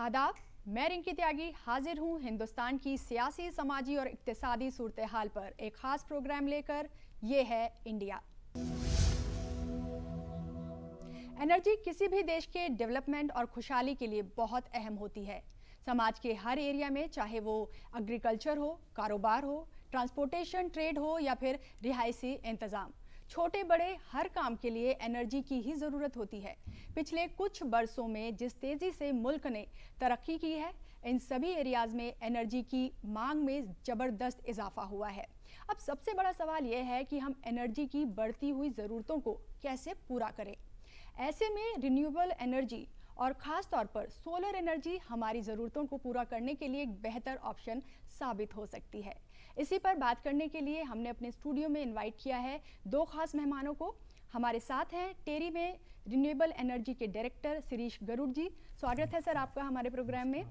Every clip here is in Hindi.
आदाब मैं रिंकी त्यागी हाजिर हूँ हिंदुस्तान की सियासी समाजी और इकतसादी सूरत हाल पर एक खास प्रोग्राम लेकर ये है इंडिया एनर्जी किसी भी देश के डेवलपमेंट और खुशहाली के लिए बहुत अहम होती है समाज के हर एरिया में चाहे वो एग्रीकल्चर हो कारोबार हो ट्रांसपोर्टेशन ट्रेड हो या फिर रिहायशी इंतज़ाम छोटे बड़े हर काम के लिए एनर्जी की ही ज़रूरत होती है पिछले कुछ बरसों में जिस तेज़ी से मुल्क ने तरक्की की है इन सभी एरियाज़ में एनर्जी की मांग में ज़बरदस्त इजाफा हुआ है अब सबसे बड़ा सवाल यह है कि हम एनर्जी की बढ़ती हुई ज़रूरतों को कैसे पूरा करें ऐसे में रिन्यूएबल एनर्जी और ख़ास तौर पर सोलर एनर्जी हमारी ज़रूरतों को पूरा करने के लिए एक बेहतर ऑप्शन साबित हो सकती है इसी पर बात करने के लिए हमने अपने स्टूडियो में इनवाइट किया है दो खास मेहमानों को हमारे साथ हैं टेरी में रिन्यूएबल एनर्जी के डायरेक्टर शिरीष गरुड़ जी स्वागत है सर आपका हमारे प्रोग्राम में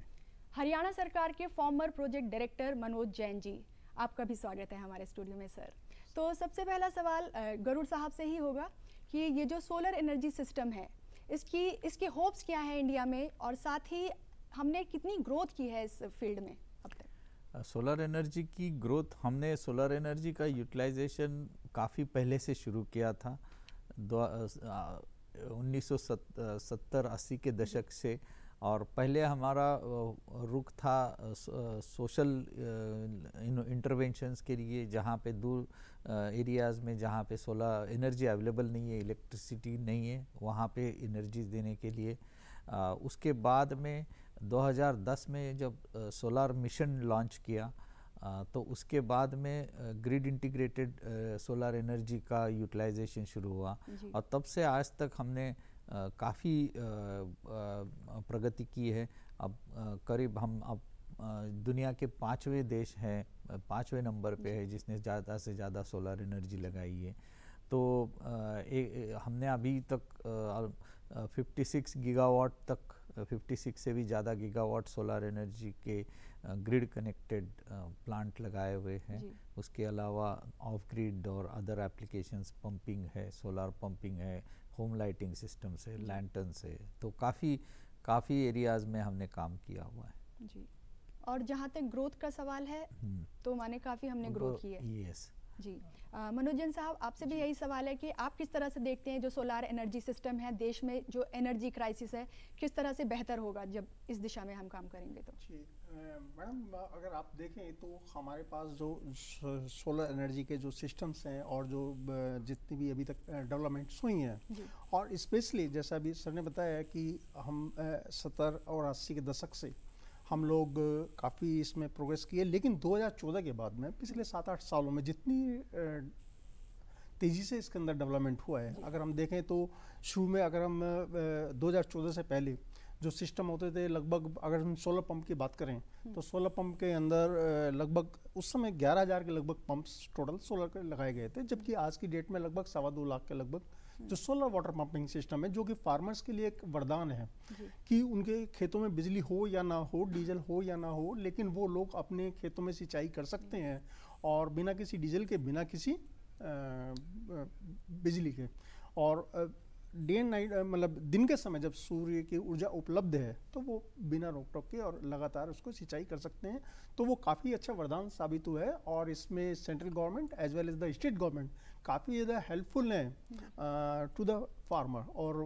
हरियाणा सरकार के former project director Manoj Jain ji आपका भी स्वागत है हमारे स्टूडियो में सर तो सबसे पहला सवाल गरुड़ साहब से ही होगा कि ये जो सोलर एनर्जी सिस्टम है इसकी इसके होप्स क्या है इंडिया में और साथ ही हमने कितनी ग्रोथ की है इस फील्ड में सोलर एनर्जी की ग्रोथ हमने सोलर एनर्जी का यूटिलाइजेशन काफ़ी पहले से शुरू किया था उन्नीस सौ के दशक से और पहले हमारा रुख था सोशल इंटरवेंशंस के लिए जहाँ पे दूर एरियाज़ में जहाँ पे सोलर एनर्जी अवेलेबल नहीं है इलेक्ट्रिसिटी नहीं है वहाँ पे एनर्जी देने के लिए उसके बाद में 2010 में जब सोलार मिशन लॉन्च किया तो उसके बाद में ग्रिड इंटीग्रेटेड सोलार एनर्जी का यूटिलाइजेशन शुरू हुआ और तब से आज तक हमने काफ़ी प्रगति की है अब करीब हम अब दुनिया के पाँचवें देश हैं पाँचवें नंबर पे है जिसने ज़्यादा से ज़्यादा सोलर एनर्जी लगाई है तो ए, ए हमने अभी तक 56 गीगावाट तक 56 से भी ज़्यादा गीगावाट सोलर एनर्जी के ग्रिड कनेक्टेड प्लांट लगाए हुए हैं उसके अलावा ऑफ ग्रिड और अदर एप्लीकेशंस पंपिंग है सोलर पंपिंग है होम लाइटिंग सिस्टम से लैंटन से तो काफ़ी काफ़ी एरियाज़ में हमने काम किया हुआ है जी और जहाँ तक ग्रोथ का सवाल है हम्म। तो माने काफ़ी हमने ग्रोथ किया है यस जी मनोजन साहब आपसे भी यही सवाल है कि आप किस तरह से देखते हैं जो सोलार एनर्जी सिस्टम है देश में जो एनर्जी क्राइसिस है किस तरह से बेहतर होगा जब इस दिशा में हम काम करेंगे तो जी मैडम अगर आप देखें तो हमारे पास जो सोलर एनर्जी के जो सिस्टम्स हैं और जो जितनी भी अभी तक डेवलपमेंट्स हुई हैं और स्पेशली जैसा अभी सर ने बताया कि हम सत्तर और अस्सी के दशक से हम लोग काफ़ी इसमें प्रोग्रेस किए लेकिन 2014 के बाद में पिछले सात आठ सालों में जितनी तेज़ी से इसके अंदर डेवलपमेंट हुआ है अगर हम देखें तो शुरू में अगर हम 2014 से पहले जो सिस्टम होते थे लगभग अगर हम सोलर पंप की बात करें हम्म। तो सोलर पंप के अंदर लगभग उस समय 11000 के लगभग पंप्स टोटल सोलर के लगाए गए थे जबकि आज की डेट में लगभग सवा दो लाख के लगभग जो सोलर वाटर पंपिंग सिस्टम है जो कि फार्मर्स के लिए एक वरदान है कि उनके खेतों में बिजली हो या ना हो डीजल हो या ना हो लेकिन वो लोग अपने खेतों में सिंचाई कर सकते हैं और बिना किसी डीजल के बिना किसी बिजली के और डे एंड नाइट मतलब दिन के समय जब सूर्य की ऊर्जा उपलब्ध है तो वो बिना रोक टोक के और लगातार उसको सिंचाई कर सकते हैं तो वो काफ़ी अच्छा वरदान साबित हुआ है और इसमें central government as well as the state government काफ़ी ज़्यादा हेल्पफुल हैं टू द फार्मर और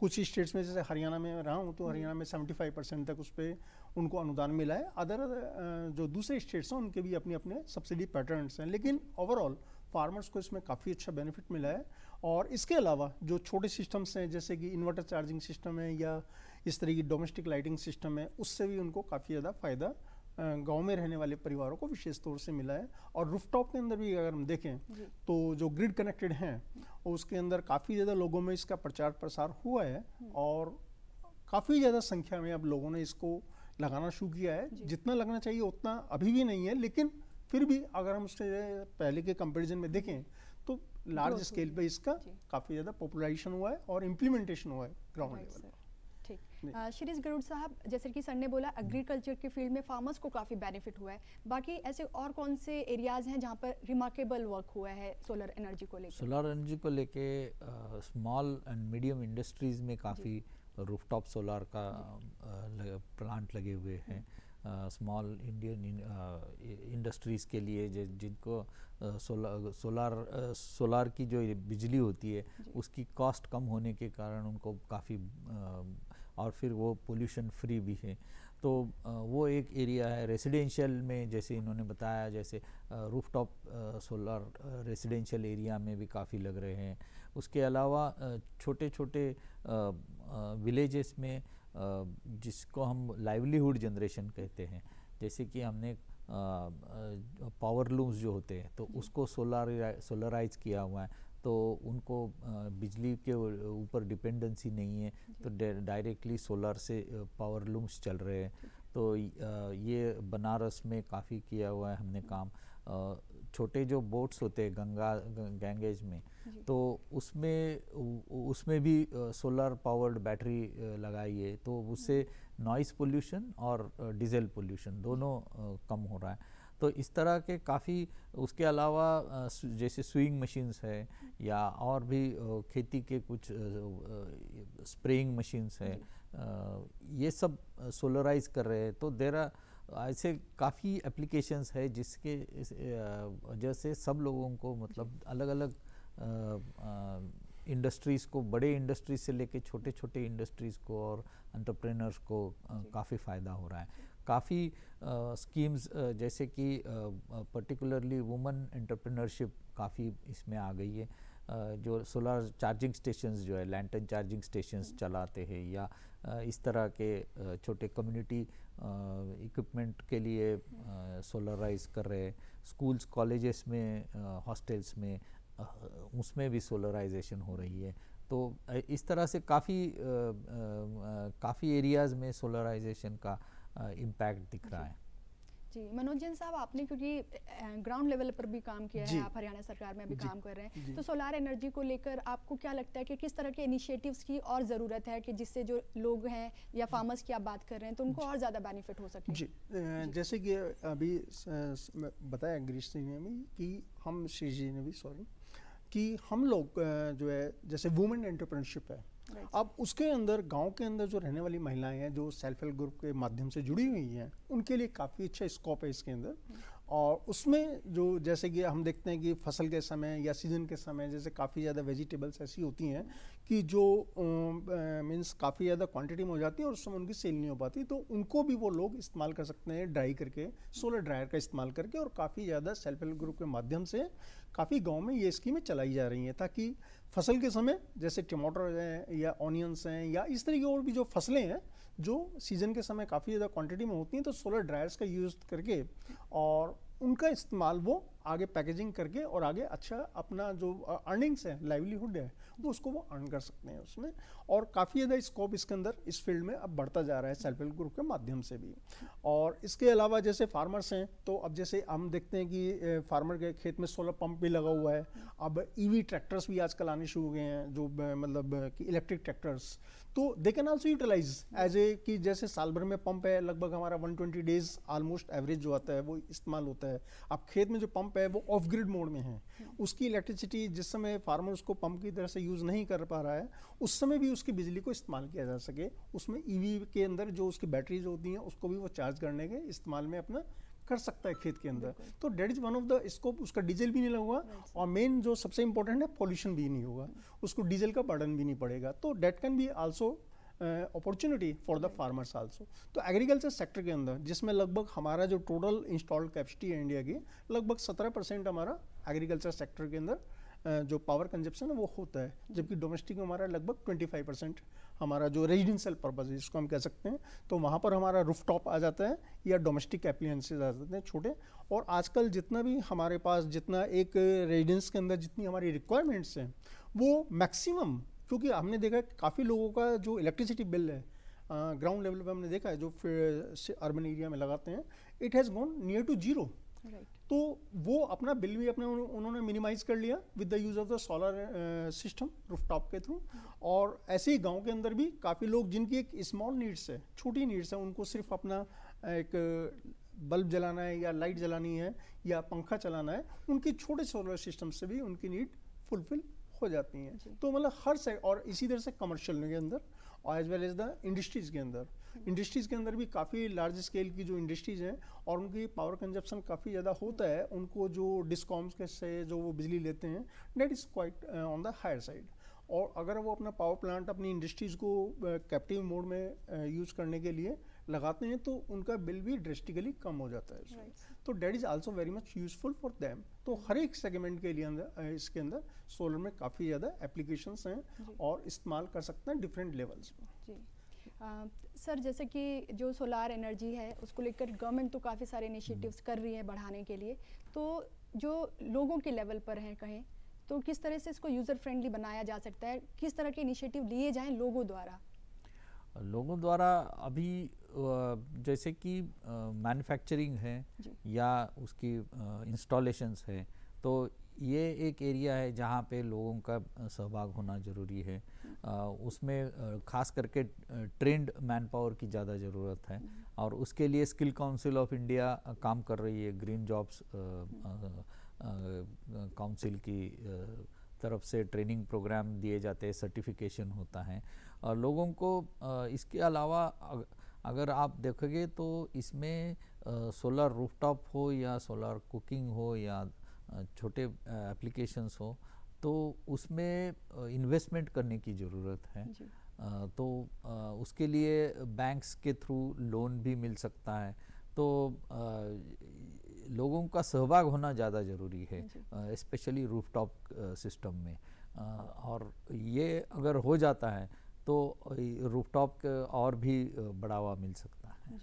कुछ स्टेट्स में जैसे हरियाणा में रहा हूँ तो हम्म। हरियाणा में 75 परसेंट तक उस पर उनको अनुदान मिला है अदर uh, जो दूसरे स्टेट्स हैं उनके भी अपने अपने सब्सिडी पैटर्न हैं लेकिन ओवरऑल फार्मर्स को इसमें काफ़ी अच्छा बेनिफिट मिला है और इसके अलावा जो छोटे सिस्टम्स हैं जैसे कि इन्वर्टर चार्जिंग सिस्टम है या इस तरह की डोमेस्टिक लाइटिंग सिस्टम है उससे भी उनको काफ़ी ज़्यादा फ़ायदा गांव में रहने वाले परिवारों को विशेष तौर से मिला है और रूफटॉप के अंदर भी अगर हम देखें तो जो ग्रिड कनेक्टेड हैं उसके अंदर काफ़ी ज़्यादा लोगों में इसका प्रचार प्रसार हुआ है हम्म। और काफ़ी ज़्यादा संख्या में अब लोगों ने इसको लगाना शुरू किया है जितना लगना चाहिए उतना अभी भी नहीं है लेकिन फिर भी अगर हम उससे पहले के कंपेरिजन में देखें तो लार्ज स्केल पर इसका काफ़ी ज़्यादा पॉपुलराइजेशन हुआ है और इम्प्लीमेंटेशन हुआ है ग्राउंड लेवल श्रीज गरुड़ साहब जैसे कि सर ने बोला एग्रीकल्चर के फील्ड में फार्मर्स को काफ़ी बेनिफिट हुआ है बाकी ऐसे और कौन से एरियाज़ हैं जहाँ पर रिमार्केबल वर्क हुआ है सोलर एनर्जी को लेकर सोलर एनर्जी को लेके स्मॉल एंड मीडियम इंडस्ट्रीज़ में काफ़ी रूफटॉप सोलर का प्लांट लगे हुए हैं स्मॉल इंडियन इंडस्ट्रीज़ के लिए जिनको सोलर सोलर की जो बिजली होती है उसकी कॉस्ट कम होने के कारण उनको काफ़ी और फिर वो पोल्यूशन फ्री भी है तो वो एक एरिया है रेजिडेंशियल में जैसे इन्होंने बताया जैसे रूफटॉप सोलर रेजिडेंशियल एरिया में भी काफ़ी लग रहे हैं उसके अलावा छोटे छोटे विलेजेस में जिसको हम लाइवलीहुड जनरेशन कहते हैं जैसे कि हमने पावर लूम्स जो होते हैं तो उसको सोलर सोलराइज किया हुआ है तो उनको बिजली के ऊपर डिपेंडेंसी नहीं है तो डायरेक्टली सोलर से पावर लूम्स चल रहे हैं तो ये बनारस में काफ़ी किया हुआ है हमने काम छोटे जो बोट्स होते हैं गंगा गैंगेज में तो उसमें उसमें भी सोलर पावर्ड बैटरी लगाई है तो उससे हम्म। नॉइस पोल्यूशन और डीजल पोल्यूशन दोनों कम हो रहा है तो इस तरह के काफ़ी उसके अलावा जैसे स्विंग मशीन्स है या और भी खेती के कुछ स्प्रेइंग मशीन्स है ये सब सोलराइज कर रहे हैं तो देर ऐसे काफ़ी एप्लीकेशंस है जिसके वजह से सब लोगों को मतलब अलग अलग इंडस्ट्रीज़ को बड़े इंडस्ट्रीज से लेके छोटे छोटे इंडस्ट्रीज़ को और एंटरप्रेनर्स को काफ़ी फ़ायदा हो रहा है काफ़ी स्कीम्स जैसे कि पर्टिकुलरली वुमेन एंटरप्रेन्योरशिप काफ़ी इसमें आ गई है जो सोलर चार्जिंग स्टेशंस जो है लैंटन चार्जिंग स्टेशंस चलाते हैं या इस तरह के छोटे कम्युनिटी इक्विपमेंट के लिए सोलराइज कर रहे हैं स्कूल्स कॉलेजेस में हॉस्टल्स में उसमें भी सोलराइजेशन हो रही है तो इस तरह से काफ़ी काफ़ी एरियाज़ में सोलराइजेशन का इम्पैक्ट दिख रहा है जी मनोज जैन साहब आपने क्योंकि ग्राउंड लेवल पर भी काम किया है आप हरियाणा सरकार में भी काम कर रहे हैं तो सोलार एनर्जी को लेकर आपको क्या लगता है कि किस तरह के इनिशिएटिव्स की और ज़रूरत है कि जिससे जो लोग हैं या फार्मर्स की आप बात कर रहे हैं तो उनको और ज़्यादा बेनिफिट हो सके जी, जी। जैसे कि अभी बताया गिरीश सिंह ने भी कि हम श्री जी ने भी सॉरी कि हम लोग जो है जैसे वुमेन एंटरप्रनशिप है अब उसके अंदर गांव के अंदर जो रहने वाली महिलाएं हैं जो सेल्फ हेल्प ग्रुप के माध्यम से जुड़ी हुई हैं उनके लिए काफ़ी अच्छा स्कोप है इसके अंदर hmm. और उसमें जो जैसे कि हम देखते हैं कि फसल के समय या सीजन के समय जैसे काफ़ी ज़्यादा वेजिटेबल्स ऐसी होती हैं कि जो मीन्स काफ़ी ज़्यादा क्वांटिटी में हो जाती है और उस समय उनकी सेल नहीं हो पाती तो उनको भी वो लोग इस्तेमाल कर सकते हैं ड्राई करके सोलर ड्रायर का इस्तेमाल करके और काफ़ी ज़्यादा सेल्फ हेल्प ग्रुप के माध्यम से काफ़ी गांव में ये स्कीमें चलाई जा रही हैं ताकि फसल के समय जैसे टमाटर हैं या ऑनियंस हैं या इस तरह की और भी जो फसलें हैं जो सीज़न के समय काफ़ी ज़्यादा क्वान्टिटी में होती हैं तो सोलर ड्रायर्स का यूज़ करके और उनका इस्तेमाल वो आगे पैकेजिंग करके और आगे अच्छा अपना जो अर्निंग्स है लाइवलीहुड है वो उसको वो अर्न कर सकते हैं उसमें और काफ़ी ज़्यादा स्कोप इसके अंदर इस फील्ड में अब बढ़ता जा रहा है सेल्फ हेल्प ग्रुप के माध्यम से भी और इसके अलावा जैसे फार्मर्स हैं तो अब जैसे हम देखते हैं कि फार्मर के खेत में सोलर पंप भी लगा हुआ है अब ई e ट्रैक्टर्स भी आजकल आने शुरू हो गए हैं जो मतलब कि इलेक्ट्रिक ट्रैक्टर्स तो they can also utilize as a कि जैसे साल भर में पंप है लगभग हमारा 120 डेज ऑलमोस्ट एवरेज जो आता है वो इस्तेमाल होता है अब खेत में जो पंप है वो ऑफ ग्रिड मोड में है उसकी इलेक्ट्रिसिटी जिस समय फार्मर उसको पंप की तरह से यूज़ नहीं कर पा रहा है उस समय भी उसकी बिजली को इस्तेमाल किया जा सके उसमें ई e के अंदर जो उसकी बैटरीज होती हैं उसको भी वो चार्ज करने के इस्तेमाल में अपना कर सकता है खेत के अंदर तो that is one of the scope उसका डीजल भी नहीं लगेगा और मेन जो सबसे इंपॉर्टेंट है पॉल्यूशन भी नहीं होगा उसको डीजल का बर्डन भी नहीं पड़ेगा तो that can be also opportunity for the farmers also तो एग्रीकल्चर सेक्टर के अंदर जिसमें लगभग हमारा जो टोटल इंस्टॉल्ड कैपेसिटी है इंडिया की लगभग सत्रह परसेंट हमारा एग्रीकल्चर सेक्टर के अंदर uh, जो पावर कंजप्शन है वो होता है जबकि डोमेस्टिक में हमारा लगभग फाइव परसेंट हमारा जो रेजिडेंशियल पर्पज़ जिसको हम कह सकते हैं तो वहाँ पर हमारा रूफ टॉप आ जाता है या डोमेस्टिक एप्लियंसेज आ जाते हैं छोटे और आजकल जितना भी हमारे पास जितना एक रेजिडेंस के अंदर जितनी हमारी रिक्वायरमेंट्स हैं वो मैक्सिमम क्योंकि हमने देखा है काफ़ी लोगों का जो इलेक्ट्रिसिटी बिल है ग्राउंड लेवल पर हमने देखा है जो अर्बन एरिया में लगाते हैं it has gone near to zero तो वो अपना बिल भी अपने उन्होंने मिनिमाइज कर लिया with the use of the solar system rooftop के थ्रू और ऐसे ही गांव के अंदर भी काफ़ी लोग जिनकी एक स्मॉल नीड्स है छोटी नीड्स है उनको सिर्फ अपना uh, एक बल्ब uh, जलाना है या लाइट जलानी है या पंखा चलाना है उनकी छोटे सोलर सिस्टम से भी उनकी नीड फुलफिल हो जाती हैं तो मतलब हर से और इसी तरह से कमर्शियल के अंदर और as well as the industries के अंदर इंडस्ट्रीज़ के अंदर भी काफ़ी लार्ज स्केल की जो इंडस्ट्रीज़ हैं और उनकी पावर कंजप्शन काफ़ी ज़्यादा होता है उनको जो डिस्कॉम्स के से जो वो बिजली लेते हैं that is quite on the higher side और अगर वो अपना पावर प्लांट अपनी इंडस्ट्रीज़ को कैप्टिव uh, मोड में यूज़ uh, करने के लिए लगाते हैं तो उनका बिल भी ड्रेस्टिकली कम हो जाता है right. तो that is also very much useful for them तो हर एक सेगमेंट के लिए अंदर uh, इसके अंदर सोलर में काफ़ी ज़्यादा एप्लीकेशंस हैं और इस्तेमाल कर सकते हैं डिफरेंट लेवल्स में सर जैसे कि जो सोलार एनर्जी है उसको लेकर गवर्नमेंट तो काफ़ी सारे इनिशिएटिव्स कर रही है बढ़ाने के लिए तो जो लोगों के लेवल पर हैं कहें तो किस तरह से इसको यूज़र फ्रेंडली बनाया जा सकता है किस तरह के इनिशिएटिव लिए जाएं लोगों द्वारा लोगों द्वारा अभी जैसे कि मैन्युफैक्चरिंग है या उसकी इंस्टॉलेशंस है तो ये एक एरिया है जहाँ पे लोगों का सहभाग होना ज़रूरी है आ, उसमें खास करके ट्रेंड मैन पावर की ज़्यादा ज़रूरत है और उसके लिए स्किल काउंसिल ऑफ इंडिया काम कर रही है ग्रीन जॉब्स काउंसिल की आ, तरफ से ट्रेनिंग प्रोग्राम दिए जाते हैं सर्टिफिकेशन होता है और लोगों को इसके अलावा अगर आप देखोगे तो इसमें सोलर रूफटॉप हो या सोलर कुकिंग हो या छोटे एप्लीकेशंस हो तो उसमें इन्वेस्टमेंट करने की ज़रूरत है तो उसके लिए बैंक्स के थ्रू लोन भी मिल सकता है तो लोगों का सहभाग होना ज़्यादा ज़रूरी है स्पेशली रूफटॉप सिस्टम में और ये अगर हो जाता है तो रूफटॉप और भी बढ़ावा मिल सकता है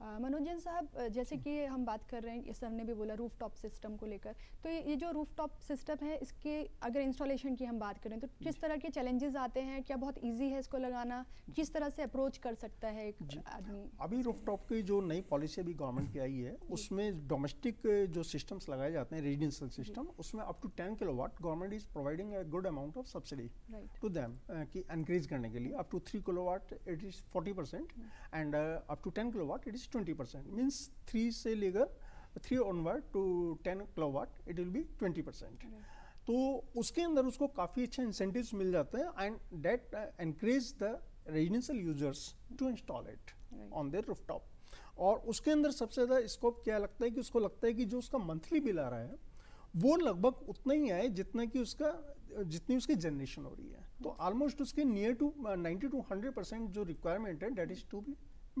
मनोजन साहब जैसे कि हम बात कर रहे हैं सर ने भी बोला रूफ टॉप सिस्टम को लेकर तो ये जो रूफ टॉप सिस्टम है इसके अगर इंस्टॉलेशन की हम बात करें तो किस तरह के चैलेंजेस आते हैं क्या बहुत इजी है इसको लगाना किस तरह से अप्रोच कर सकता है एक आदमी अभी रूफ टॉप की जो नई पॉलिसी अभी गवर्नमेंट की आई है उसमें डोमेस्टिक जो सिस्टम्स लगाए जाते हैं रेजिडेंशियल सिस्टम उसमें up to ten kilo government is providing a good amount of subsidy to them की इंक्रीज करने के लिए up to three kilo it is forty and up to ten kilo it is twenty percent means three से लेकर 3 onward to 10 kilowatt it will be twenty percent तो उसके अंदर उसको काफ़ी अच्छे इंसेंटिव्स मिल जाते हैं and that increase the residential users to install it on their rooftop और उसके अंदर सबसे ज़्यादा स्कोप क्या लगता है कि उसको लगता है कि जो उसका मंथली बिल आ रहा है वो लगभग उतना ही आए जितना कि उसका जितनी उसकी जनरेशन हो रही है तो ऑलमोस्ट उसके near to ninety to hundred percent जो रिक्वायरमेंट है that is to be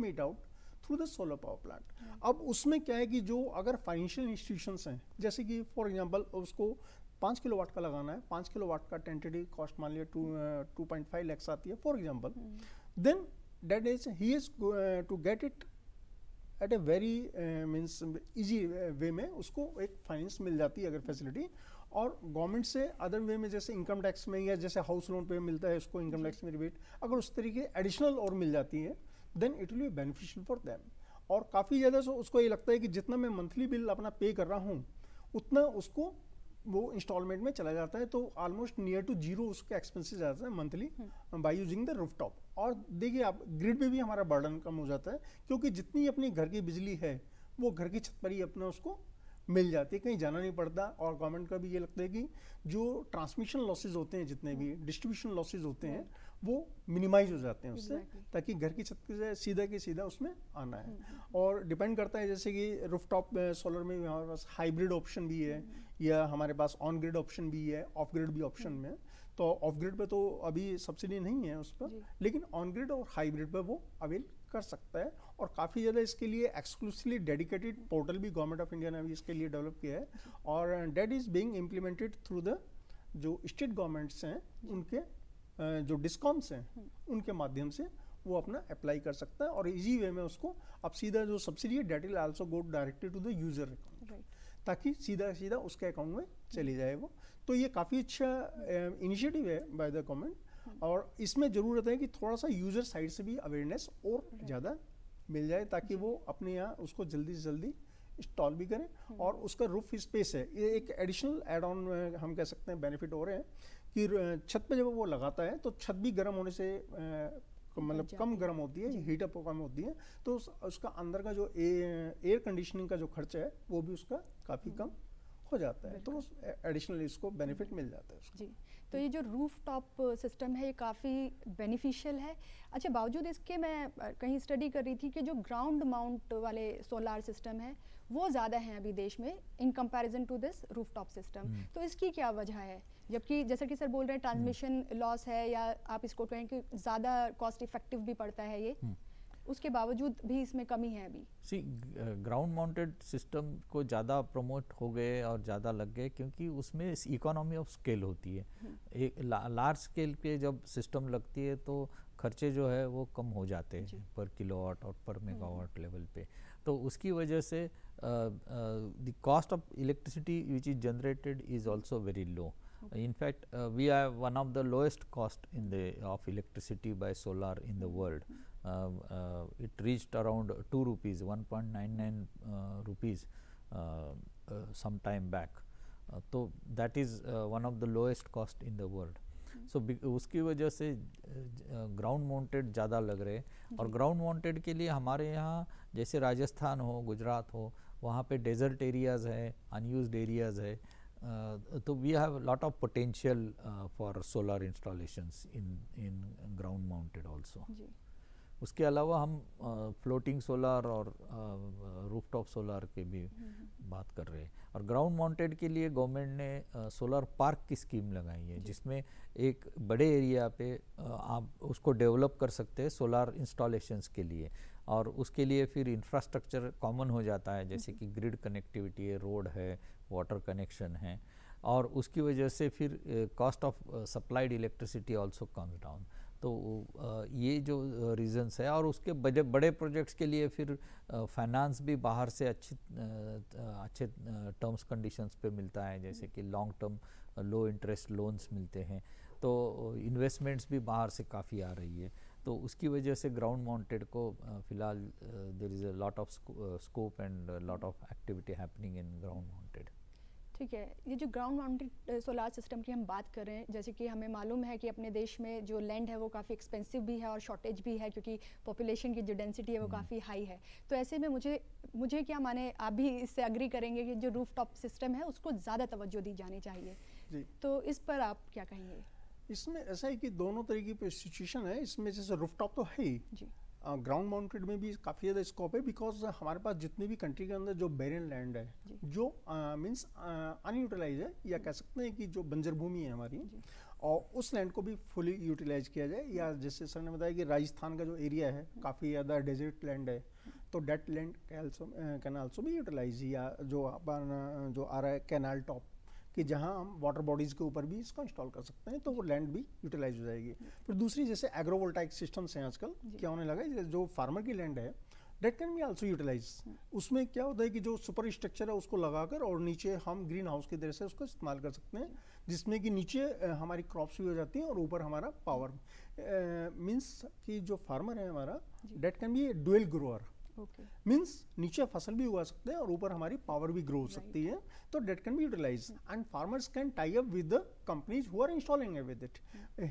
made out through the solar power plant अब उसमें क्या है कि जो अगर फाइनेंशियल इंस्टीट्यूशंस हैं जैसे कि फॉर एग्जाम्पल उसको पाँच किलो वाट का लगाना है पाँच किलो वाट का टेंटेटिव कॉस्ट मान लिया two two point five lakhs आती है for example then that is he is to get it at a very means easy way में उसको एक फाइनेंस मिल जाती है अगर फैसिलिटी और गवर्नमेंट से अदर वे में जैसे इनकम टैक्स में या जैसे हाउस लोन पे मिलता है उसको इनकम टैक्स में रिबेट अगर उस तरीके एडिशनल और मिल जाती है then it will be beneficial for them और काफ़ी ज़्यादा सो उसको ये लगता है कि जितना मैं मंथली बिल अपना पे कर रहा हूँ उतना उसको वो इंस्टॉलमेंट में चला जाता है तो ऑलमोस्ट नियर टू जीरो उसके एक्सपेंसेस जाते हैं monthly by using the rooftop और देखिए आप ग्रिड में भी हमारा बर्डन कम हो जाता है क्योंकि जितनी अपनी घर की बिजली है वो घर की छत पर ही अपना उसको मिल जाती है कहीं जाना नहीं पड़ता और गवर्नमेंट का भी ये लगता है कि जो ट्रांसमिशन लॉसेज होते हैं जितने भी डिस्ट्रीब्यूशन लॉसेज होते हैं हम्म। वो मिनिमाइज हो जाते हैं उससे exactly. ताकि घर की छत से सीधा के सीधा उसमें आना है हम्म, हम्म। और डिपेंड करता है जैसे कि रूफटॉप सोलर में हमारे पास हाइब्रिड ऑप्शन भी है हम्म, या हमारे पास ऑन ग्रिड ऑप्शन भी है ऑफ ग्रिड भी ऑप्शन में तो ऑफ ग्रिड पे तो अभी सब्सिडी नहीं है उस पर लेकिन ऑन ग्रिड और हाइब्रिड पे वो अवेल कर सकता है और काफ़ी ज़्यादा इसके लिए एक्सक्लूसिवली डेडिकेटेड पोर्टल भी गवर्नमेंट ऑफ इंडिया ने अभी इसके लिए डेवलप किया है और that is being implemented through the जो स्टेट गवर्नमेंट्स हैं उनके जो डिस्कॉम्स हैं उनके माध्यम से वो अपना अप्लाई कर सकता है और इजी वे में उसको अब सीधा जो सब्सिडी है that will also go directed to the user account ताकि सीधा सीधा उसके अकाउंट में चली जाए वो तो ये काफ़ी अच्छा इनिशिएटिव है बाय द गवर्नमेंट और इसमें ज़रूरत है कि थोड़ा सा यूज़र साइड से भी अवेयरनेस और ज़्यादा मिल जाए ताकि वो अपने यहाँ उसको जल्दी से जल्दी इंस्टॉल भी करें और उसका रूफ स्पेस है ये एक एडिशनल एड ऑन हम कह सकते हैं बेनिफिट हो रहे हैं कि छत पे जब वो लगाता है तो छत भी गर्म होने से मतलब कम गर्म होती है हीट अप कम होती है तो उस, उसका अंदर का जो एयर कंडीशनिंग का जो खर्चा है वो भी उसका काफ़ी हम्म। कम हो जाता है तो एडिशनल इसको बेनिफिट मिल जाता है जी तो ये जो रूफ टॉप सिस्टम है ये काफ़ी बेनिफिशियल है अच्छा बावजूद इसके मैं कहीं स्टडी कर रही थी कि जो ग्राउंड माउंट वाले सोलार सिस्टम है वो ज़्यादा हैं अभी देश में in comparison to this rooftop system तो इसकी क्या वजह है जबकि जैसा कि सर बोल रहे हैं ट्रांसमिशन हम्म। लॉस है या आप इसको कहें कि ज़्यादा कॉस्ट इफेक्टिव भी पड़ता है ये हम्म। उसके बावजूद भी इसमें कमी है अभी सी ग्राउंड माउंटेड सिस्टम को ज़्यादा प्रमोट हो गए और ज़्यादा लग गए क्योंकि उसमें इकोनॉमी ऑफ स्केल होती है हम्म। एक ला, लार्ज स्केल के जब सिस्टम लगती है तो खर्चे जो है वो कम हो जाते हैं पर किलोवाट और पर मेगावाट लेवल पे तो उसकी वजह से the cost of electricity which is generated is also very low Okay. In fact, uh, we have one of the lowest cost in the of electricity by solar in the world. Mm -hmm. Uh, uh, it reached around two rupees, one point nine 1.99 rupees uh, uh, some time back. तो that is one of the lowest cost in the world so उसकी वजह से ग्राउंड माउंटेड ज़्यादा लग रहे और ग्राउंड माउंटेड के लिए हमारे यहाँ जैसे राजस्थान हो गुजरात हो वहाँ पे डेजर्ट एरियाज़ है अनयूज्ड एरियाज़ है Uh, so we have a lot of potential uh, for solar installations in in ground mounted also. जी. उसके अलावा हम फ्लोटिंग uh, सोलार और टॉप सोलार के भी हम्म, हम्म। बात कर रहे हैं और ग्राउंड माउंटेड के लिए गवर्नमेंट ने सोलर पार्क की स्कीम लगाई है जिसमें एक बड़े एरिया पे आप उसको डेवलप कर सकते हैं सोलार इंस्टॉलेशंस के लिए और उसके लिए फिर इंफ्रास्ट्रक्चर कॉमन हो जाता है जैसे हम्म। कि ग्रिड कनेक्टिविटी है रोड है वाटर कनेक्शन हैं और उसकी वजह से फिर cost of supplied electricity also comes down तो ये जो रीज़न्स है और उसके बजे बड़े प्रोजेक्ट्स के लिए फिर फाइनेंस भी बाहर से अच्छी अच्छे टर्म्स कंडीशंस पे मिलता है जैसे कि long term low interest loans मिलते हैं तो इन्वेस्टमेंट्स भी बाहर से काफ़ी आ रही है तो उसकी वजह से ग्राउंड माउंटेड को फिलहाल there is a lot of scope and lot of activity happening in ground mounted ठीक है ये जो ग्राउंड माउंटेड सोलार सिस्टम की हम बात कर रहे हैं जैसे कि हमें मालूम है कि अपने देश में जो लैंड है वो काफ़ी एक्सपेंसिव भी है और शॉर्टेज भी है क्योंकि पॉपुलेशन की जो डेंसिटी है वो हम्म। काफ़ी हाई है तो ऐसे में मुझे मुझे क्या माने आप भी इससे अग्री करेंगे कि जो रूफ टॉप सिस्टम है उसको ज़्यादा तवज्जो दी जानी चाहिए तो इस पर आप क्या कहेंगे इसमें ऐसा है कि दोनों तरीके की सिचुएशन है इसमें जैसे रूफ टॉप तो है ही ग्राउंड माउंटेड में भी काफ़ी ज़्यादा स्कोप है बिकॉज हमारे पास जितने भी कंट्री के अंदर जो बैरन लैंड है जो मीन्स अनयूटिलाइज है या कह सकते हैं कि जो बंजर भूमि है हमारी और उस लैंड को भी फुली यूटिलाइज किया जाए या जैसे सर ने बताया कि राजस्थान का जो एरिया है काफ़ी ज़्यादा डेजर्ट लैंड है तो डेट लैंड कैन आल्सो भी यूटिलाइज या जो अपन जो आ रहा है कैनाल टॉप कि जहाँ हम वाटर बॉडीज़ के ऊपर भी इसको इंस्टॉल कर सकते हैं तो वो लैंड भी यूटिलाइज हो जाएगी फिर दूसरी जैसे एग्रोवोल्टाइक सिस्टम्स हैं आजकल क्या होने लगा है जो फार्मर की लैंड है that can be also utilize उसमें क्या होता है कि जो सुपर स्ट्रक्चर है उसको लगाकर और नीचे हम ग्रीन हाउस की तरह से उसको इस्तेमाल कर सकते हैं जिसमें कि नीचे हमारी क्रॉप्स भी हो जाती हैं और ऊपर हमारा पावर मीन्स कि जो फार्मर है हमारा that can be a dual grower means okay. नीचे फसल भी उगा सकते हैं और ऊपर हमारी पावर भी ग्रो हो सकती है तो that can be utilize and farmers can tie up with the companies who are installing with it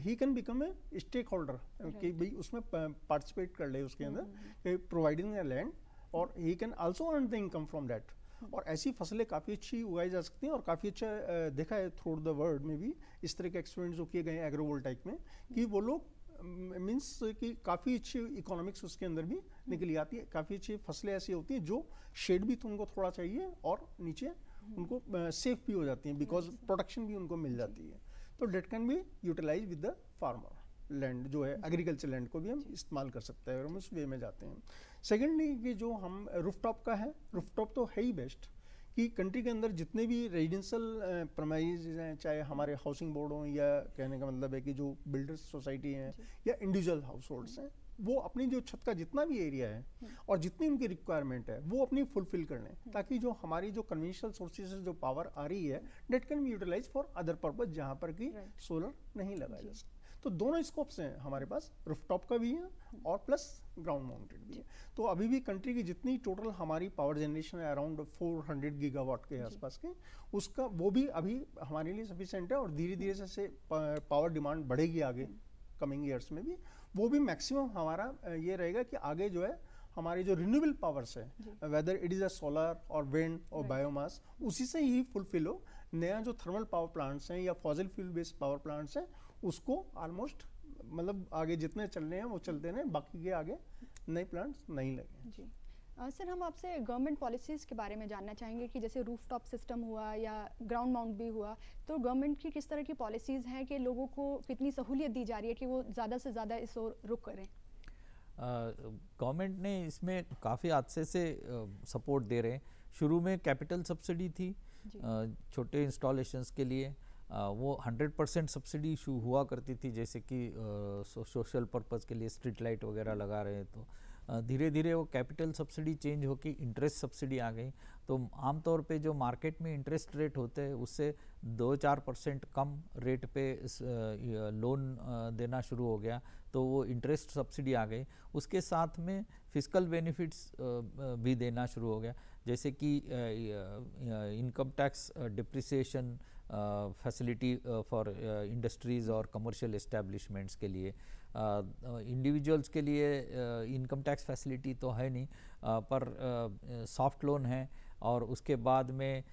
he can become a stakeholder कि भाई उसमें पार्टिसिपेट कर ले उसके अंदर प्रोवाइडिंग ए लैंड और he can also earn the income from that और ऐसी फसलें काफ़ी अच्छी उगाई जा सकती हैं और काफ़ी अच्छा देखा है थ्रू द वर्ल्ड में भी इस तरह के एक्सपेरिमेंट्स जो किए गए एग्रोवोल्टाइक में कि hmm. वो लोग मीन्स कि काफ़ी अच्छी इकोनॉमिक्स उसके अंदर भी निकली आती है काफ़ी अच्छी फसलें ऐसी होती हैं जो शेड भी तो उनको थोड़ा चाहिए और नीचे उनको सेफ भी हो जाती हैं बिकॉज प्रोडक्शन भी उनको मिल जाती है तो that can be utilize with the farmer land जो है एग्रीकल्चर लैंड को भी हम इस्तेमाल कर सकते हैं अगर हम उस वे में जाते हैं सेकेंडली कि जो हम रूफटॉप का है टॉप तो है ही बेस्ट कि कंट्री के अंदर जितने भी रेजिडेंशल प्रमाइज हैं चाहे हमारे हाउसिंग बोर्ड हों या कहने का मतलब है कि जो बिल्डर्स सोसाइटी हैं या इंडिविजुअल हाउस होल्ड्स हैं वो अपनी जो छत का जितना भी एरिया है हम्म। और जितनी उनकी रिक्वायरमेंट है वो अपनी फुलफिल कर लें हम्म। ताकि जो हमारी जो कन्वेंशनल सोर्सेज जो पावर आ रही है that can be utilize for other purpose जहाँ पर कि सोलर नहीं लगाया जा सकता तो दोनों स्कोप्स हैं हमारे पास रूफटॉप का भी है और प्लस ग्राउंड माउंटेड भी है तो अभी भी कंट्री की जितनी टोटल हमारी पावर जनरेशन है अराउंड 400 गीगावाट के आसपास के उसका वो भी अभी हमारे लिए सफिशेंट है और धीरे धीरे जैसे पावर डिमांड बढ़ेगी आगे कमिंग ईयर्स में भी वो भी मैक्सिमम हमारा ये रहेगा कि आगे जो है हमारे जो रिन्यूएबल पावर्स है whether it is a solar और विंड और बायोमास उसी से ही फुलफिल हो नया जो थर्मल पावर प्लांट्स हैं या fossil fuel based power plants हैं उसको ऑलमोस्ट मतलब आगे जितने चल रहे हैं वो चलते रहे बाकी के आगे नए प्लांट्स नहीं लगे जी आ, सर हम आपसे गवर्नमेंट पॉलिसीज़ के बारे में जानना चाहेंगे कि जैसे रूफ टॉप सिस्टम हुआ या ग्राउंड माउंट भी हुआ तो गवर्नमेंट की किस तरह की पॉलिसीज़ हैं कि लोगों को कितनी सहूलियत दी जा रही है कि वो ज़्यादा से ज़्यादा इस ओर रुख करें गवर्नमेंट ने इसमें काफ़ी हादसे से सपोर्ट दे रहे हैं शुरू में कैपिटल सब्सिडी थी छोटे इंस्टॉलेशंस के लिए वो 100 परसेंट सब्सिडी इशू हुआ करती थी जैसे कि सोशल पर्पज़ के लिए स्ट्रीट लाइट वगैरह हम्म। लगा रहे हैं तो धीरे धीरे वो कैपिटल सब्सिडी चेंज होकर इंटरेस्ट सब्सिडी आ गई तो आमतौर पे जो मार्केट में इंटरेस्ट रेट होते हैं उससे दो चार परसेंट कम रेट पे लोन देना शुरू हो गया तो वो इंटरेस्ट सब्सिडी आ गई उसके साथ में फिजिकल बेनिफिट्स भी देना शुरू हो गया जैसे कि income tax depreciation facility for industries और कमर्शियल इस्टेब्लिशमेंट्स के लिए इंडिविजुअल्स uh, के लिए इनकम टैक्स फैसिलिटी तो है नहीं uh, पर सॉफ्ट uh, लोन है और उसके बाद में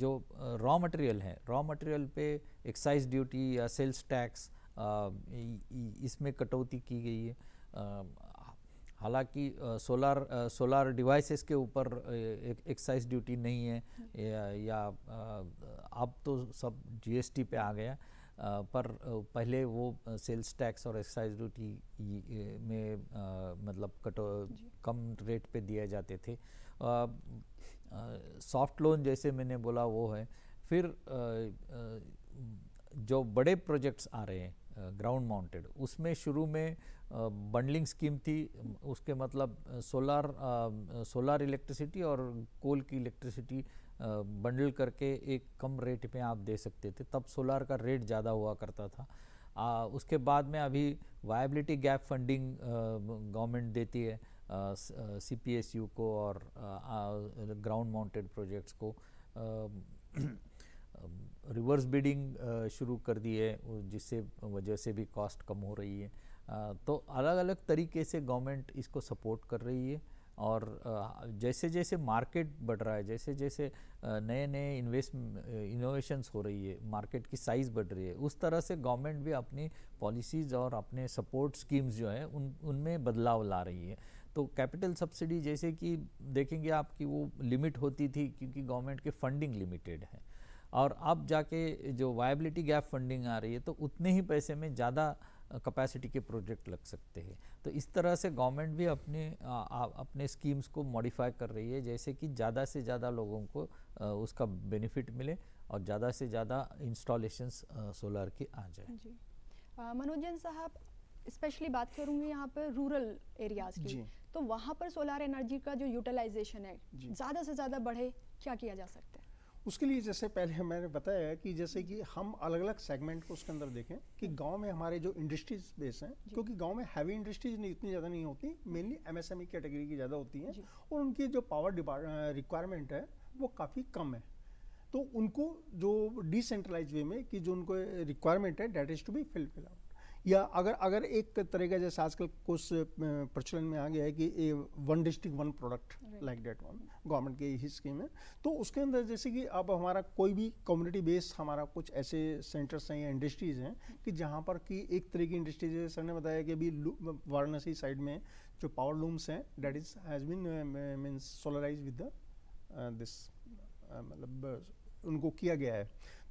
जो रॉ मटेरियल है रॉ मटेरियल पे एक्साइज ड्यूटी या सेल्स टैक्स इसमें कटौती की गई है हालांकि सोलार सोलार डिवाइसेस के ऊपर एक एक्साइज ड्यूटी नहीं है या, या अब तो सब जीएसटी पे आ गया आ, पर पहले वो सेल्स टैक्स और एक्साइज ड्यूटी में आ, मतलब कटो कम रेट पे दिए जाते थे सॉफ्ट लोन जैसे मैंने बोला वो है फिर आ, जो बड़े प्रोजेक्ट्स आ रहे हैं ग्राउंड माउंटेड उसमें शुरू में बंडलिंग स्कीम थी उसके मतलब सोलार सोलार इलेक्ट्रिसिटी और कोल की इलेक्ट्रिसिटी बंडल करके एक कम रेट पे आप दे सकते थे तब सोलार का रेट ज़्यादा हुआ करता था आ, उसके बाद में अभी वायबिलिटी गैप फंडिंग गवर्नमेंट देती है सी पी एस यू को और ग्राउंड माउंटेड प्रोजेक्ट्स को रिवर्स बीडिंग uh, शुरू कर दी है जिससे वजह से भी कॉस्ट कम हो रही है तो अलग अलग तरीके से गवर्नमेंट इसको सपोर्ट कर रही है और जैसे जैसे मार्केट बढ़ रहा है जैसे जैसे नए नए इन्वेस्ट इनोवेशंस हो रही है मार्केट की साइज़ बढ़ रही है उस तरह से गवर्नमेंट भी अपनी पॉलिसीज़ और अपने सपोर्ट स्कीम्स जो हैं उन उनमें बदलाव ला रही है तो कैपिटल सब्सिडी जैसे कि देखेंगे आप कि वो लिमिट होती थी क्योंकि गवर्नमेंट के फंडिंग लिमिटेड है और अब जाके जो वायबिलिटी गैप फंडिंग आ रही है तो उतने ही पैसे में ज़्यादा कैपेसिटी के प्रोजेक्ट लग सकते हैं तो इस तरह से गवर्नमेंट भी अपने आ, आ, अपने स्कीम्स को मॉडिफाई कर रही है जैसे कि ज़्यादा से ज़्यादा लोगों को आ, उसका बेनिफिट मिले और ज़्यादा से ज़्यादा इंस्टॉलेशंस सोलर की आ जाए मनोजन साहब स्पेशली बात करूंगी यहाँ पर रूरल एरियाज की तो वहाँ पर सोलर एनर्जी का जो यूटिलाइजेशन है ज़्यादा से ज़्यादा बढ़े क्या किया जा सकता है उसके लिए जैसे पहले मैंने बताया कि जैसे कि हम अलग अलग सेगमेंट को उसके अंदर देखें कि हम्म। गांव में हमारे जो इंडस्ट्रीज बेस हैं क्योंकि गांव में हैवी इंडस्ट्रीज नहीं इतनी ज़्यादा नहीं होती मेनली एमएसएमई कैटेगरी की ज़्यादा होती हैं और उनकी जो पावर रिक्वायरमेंट है वो काफ़ी कम है तो उनको जो डिसेंट्रलाइज वे में कि जो उनको रिक्वायरमेंट है that is to be fulfill या अगर अगर एक तरह का जैसे आजकल कुछ प्रचलन में आ गया है कि one district one product like that one government की ही स्कीम है तो उसके अंदर जैसे कि अब हमारा कोई भी कम्युनिटी बेस्ड हमारा कुछ ऐसे सेंटर्स हैं या इंडस्ट्रीज़ हैं कि जहाँ पर कि एक तरह की इंडस्ट्रीज जैसे सर ने बताया कि अभी वाराणसी साइड में जो पावर लूम्स हैं that is has been means solarize with this मतलब उनको किया गया है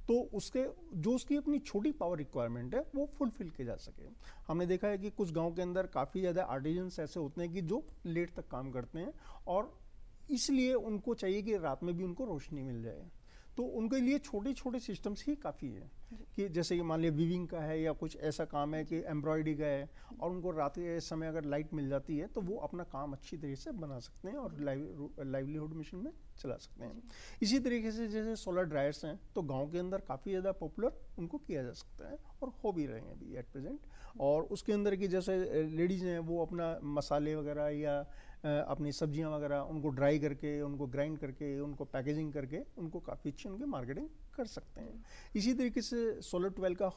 तो उसके जो उसकी अपनी छोटी पावर रिक्वायरमेंट है वो फुलफिल की जा सके हमने देखा है कि कुछ गांव के अंदर काफ़ी ज़्यादा आर्टिजन्स ऐसे होते हैं कि जो लेट तक काम करते हैं और इसलिए उनको चाहिए कि रात में भी उनको रोशनी मिल जाए तो उनके लिए छोटे छोटे सिस्टम्स ही काफ़ी है कि जैसे कि मान लिया वीविंग का है या कुछ ऐसा काम है कि एम्ब्रॉयडरी का है और उनको रात के समय अगर लाइट मिल जाती है तो वो अपना काम अच्छी तरीके से बना सकते हैं और लाइव लाइवलीहुड मिशन में चला सकते हैं इसी तरीके से जैसे सोलर ड्रायर्स हैं तो गांव के अंदर काफ़ी ज़्यादा पॉपुलर उनको किया जा सकता है और हो भी रहे हैं अभी एट प्रेजेंट और उसके अंदर की जैसे लेडीज़ हैं वो अपना मसाले वगैरह या अपनी सब्जियां वगैरह उनको ड्राई करके उनको ग्राइंड करके उनको पैकेजिंग करके उनको काफ़ी अच्छी उनकी मार्केटिंग कर सकते हैं इसी तरीके से सोलर ट्वेल्व का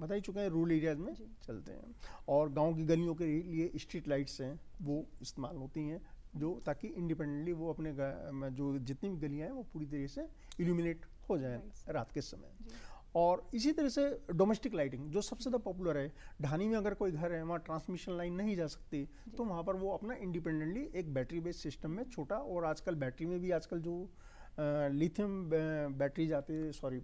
बता ही चुका है रूरल एरियाज़ में चलते हैं और गांव की गलियों के लिए स्ट्रीट लाइट्स हैं वो इस्तेमाल होती हैं जो ताकि इंडिपेंडेंटली वो अपने जो जितनी भी गलियाँ हैं वो पूरी तरीके से इल्यूमिनेट हो जाए रात के समय और इसी तरह से डोमेस्टिक लाइटिंग जो सबसे ज़्यादा पॉपुलर है ढानी में अगर कोई घर है वहाँ ट्रांसमिशन लाइन नहीं जा सकती तो वहाँ पर वो अपना इंडिपेंडेंटली एक बैटरी बेस्ड सिस्टम में छोटा और आजकल बैटरी में भी आजकल जो लिथियम बैटरीज आती सॉरी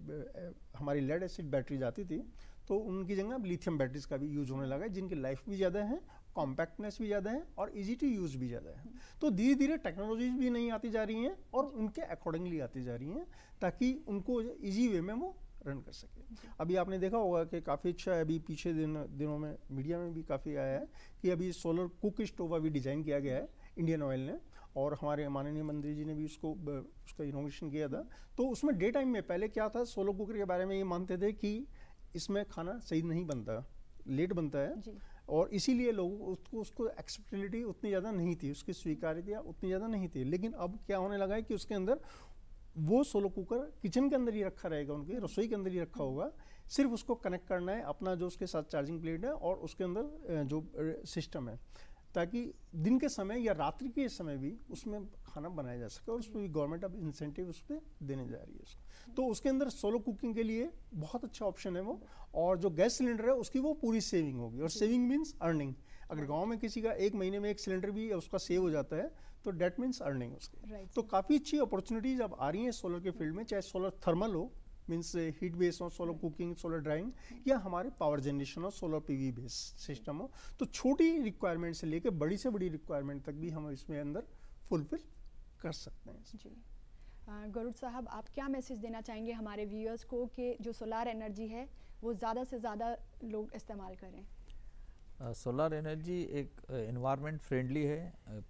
हमारी लेड एसिड बैटरीज आती थी तो उनकी जगह अब लिथियम बैटरीज का भी यूज होने लगा है जिनकी लाइफ भी ज़्यादा है कॉम्पैक्टनेस भी ज़्यादा है और इजी टू यूज़ भी ज़्यादा है हम्म। तो धीरे धीरे टेक्नोलॉजीज भी नहीं आती जा रही हैं और उनके अकॉर्डिंगली आती जा रही हैं ताकि उनको ईजी वे में वो रन कर सके अभी आपने देखा होगा कि काफ़ी अच्छा है अभी पीछे दिन दिनों में मीडिया में भी काफ़ी आया है कि अभी सोलर कुक स्टोव अभी डिज़ाइन किया गया है इंडियन ऑयल ने और हमारे माननीय मंत्री जी ने भी उसको उसका इनोवेशन किया था तो उसमें डे टाइम में पहले क्या था सोलर कुकर के बारे में ये मानते थे कि इसमें खाना सही नहीं बनता लेट बनता है और इसीलिए लोग उसको उसको एक्सेप्टेबिलिटी उतनी ज़्यादा नहीं थी उसकी स्वीकार्यता उतनी ज़्यादा नहीं थी लेकिन अब क्या होने लगा है कि उसके अंदर वो सोलो कुकर किचन के अंदर ही रखा रहेगा उनके रसोई के अंदर ही रखा होगा सिर्फ उसको कनेक्ट करना है अपना जो उसके साथ चार्जिंग प्लेट है और उसके अंदर जो सिस्टम है ताकि दिन के समय या रात्रि के समय भी उसमें खाना बनाया जा सके और उसमें भी गवर्नमेंट अब इंसेंटिव उस पर देने जा रही है उसको तो उसके अंदर सोलो कुकिंग के लिए बहुत अच्छा ऑप्शन है वो और जो गैस सिलेंडर है उसकी वो पूरी सेविंग होगी और सेविंग मीन्स अर्निंग अगर गांव में किसी का एक महीने में एक सिलेंडर भी उसका सेव हो जाता है तो डेट मीन्स अर्निंग उसकी right. तो काफ़ी अच्छी अपॉर्चुनिटीज अब आ रही हैं सोलर के फील्ड में चाहे सोलर थर्मल हो मीन्स हीट बेस हो सोलर कुकिंग सोलर ड्राइंग या हमारे पावर जनरेशन हो solar P V base system हो तो छोटी रिक्वायरमेंट से लेकर बड़ी से बड़ी रिक्वायरमेंट तक भी हम इसमें अंदर फुलफिल कर सकते हैं जी गरुड़ साहब आप क्या मैसेज देना चाहेंगे हमारे व्यूअर्स को कि जो सोलार एनर्जी है वो ज़्यादा से ज़्यादा लोग इस्तेमाल करें सोलर एनर्जी एक इन्वायरमेंट फ्रेंडली है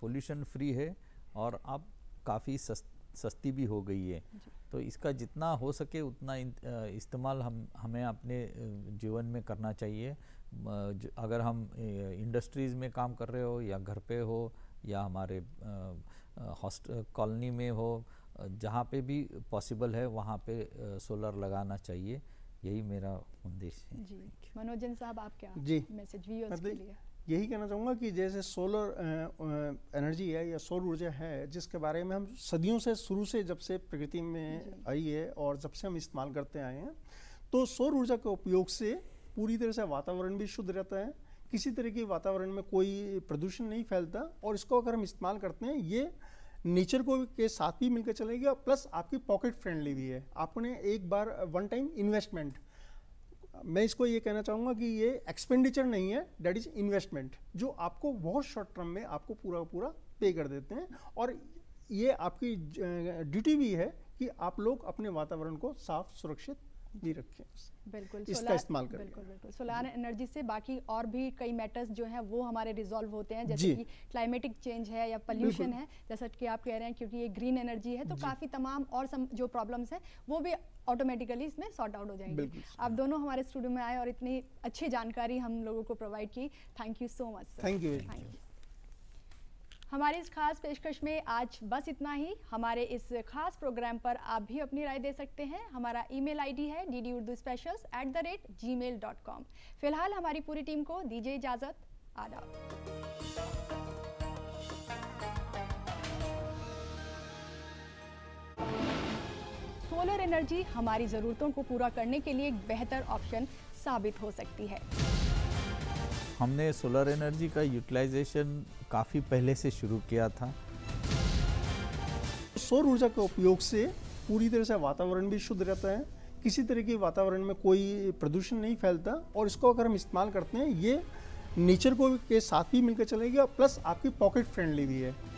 पोल्यूशन फ्री है और अब काफ़ी सस्त, सस्ती भी हो गई है तो इसका जितना हो सके उतना इस्तेमाल हम हमें अपने जीवन में करना चाहिए अगर हम इंडस्ट्रीज़ में काम कर रहे हो या घर पे हो या हमारे हॉस्ट कॉलोनी में हो जहाँ पे भी पॉसिबल है वहाँ पे सोलर लगाना चाहिए यही मेरा उद्देश्य है जी मनोजन साहब आप क्या जी मैसेज व्यूअर्स तो के लिए यही कहना चाहूँगा कि जैसे सोलर एनर्जी है या सौर ऊर्जा है जिसके बारे में हम सदियों से शुरू से जब से प्रकृति में आई है और जब से हम इस्तेमाल करते आए हैं तो सौर ऊर्जा के उपयोग से पूरी तरह से वातावरण भी शुद्ध रहता है किसी तरह के वातावरण में कोई प्रदूषण नहीं फैलता और इसको अगर हम इस्तेमाल करते हैं ये नेचर को के साथ भी मिलकर चलेगी और प्लस आपकी पॉकेट फ्रेंडली भी है आपने एक बार वन टाइम इन्वेस्टमेंट मैं इसको ये कहना चाहूँगा कि ये एक्सपेंडिचर नहीं है डेट इज़ इन्वेस्टमेंट जो आपको बहुत शॉर्ट टर्म में आपको पूरा पूरा पे कर देते हैं और ये आपकी ड्यूटी भी है कि आप लोग अपने वातावरण को साफ सुरक्षित ये रखें बिल्कुल इसका इस्तेमाल करें बिल्कुल बिल्कुल सोलार एनर्जी से बाकी और भी कई मैटर्स जो हैं वो हमारे रिजॉल्व होते हैं जैसे कि क्लाइमेटिक चेंज है या पोल्यूशन है जैसा कि आप कह रहे हैं क्योंकि ये ग्रीन एनर्जी है तो काफ़ी तमाम और सम, जो प्रॉब्लम्स हैं वो भी ऑटोमेटिकली इसमें सॉर्ट आउट हो जाएंगे आप दोनों हमारे स्टूडियो में आए और इतनी अच्छी जानकारी हम लोगों को प्रोवाइड की thank you so much thank you thank you हमारी इस खास पेशकश में आज बस इतना ही हमारे इस खास प्रोग्राम पर आप भी अपनी राय दे सकते हैं हमारा ईमेल आईडी है D D Urdu specials at the rate Gmail dot com फिलहाल हमारी पूरी टीम को दीजिए इजाज़त आदाब सोलर एनर्जी हमारी ज़रूरतों को पूरा करने के लिए एक बेहतर ऑप्शन साबित हो सकती है हमने सोलर एनर्जी का यूटिलाइजेशन काफ़ी पहले से शुरू किया था सौर ऊर्जा के उपयोग से पूरी तरह से वातावरण भी शुद्ध रहता है किसी तरह के वातावरण में कोई प्रदूषण नहीं फैलता और इसको अगर हम इस्तेमाल करते हैं ये नेचर को के साथ ही मिलकर चलेगी और प्लस आपकी पॉकेट फ्रेंडली भी है